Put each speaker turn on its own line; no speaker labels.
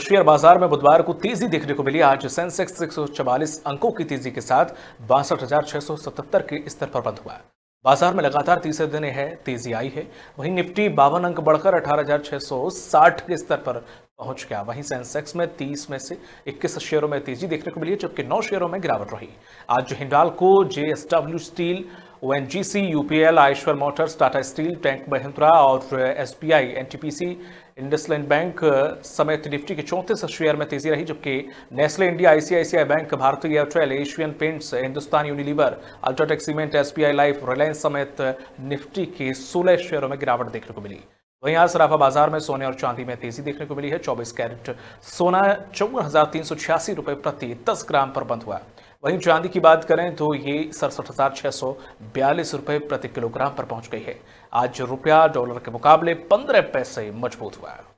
share बाजार में बुधवार को तेजी देखने को मिली आज सेंसेक्स एक अंकों की तेजी के साथ बासठ के स्तर पर बंद हुआ बाजार में लगातार तीसरे दिन है तेजी आई है वहीं निफ्टी बावन अंक बढ़कर 18,660 के स्तर पर पहुंच गया वहीं सेंसेक्स में 30 में से 21 शेयरों में तेजी देखने को मिली जबकि 9 शेयरों में गिरावट रही आज Hindalco JSW Steel ONGC, UPL Eicher Motors Tata Steel टैंक महिंद्रा और एसबीआई एनटीपीसी, एन इंडसलैंड बैंक समेत निफ्टी के चौंतीस शेयर में तेजी रही जबकि Nestle India ICICI Bank Bharti Airtel Asian Paints Hindustan Unilever UltraTech Cement SBI Life Reliance समेत uh, निफ्टी के सोलह शेयरों में गिरावट देखने को मिली वहीं आज सराफा बाजार में सोने और चांदी में तेजी देखने को मिली है 24 कैरेट सोना चौवन हजार तीन सौ छियासी रुपए प्रति 10 ग्राम पर बंद हुआ वहीं चांदी की बात करें तो ये सड़सठ हजार छह सौ बयालीस रुपए प्रति किलोग्राम पर पहुंच गई है आज रुपया डॉलर के मुकाबले पंद्रह पैसे मजबूत हुआ है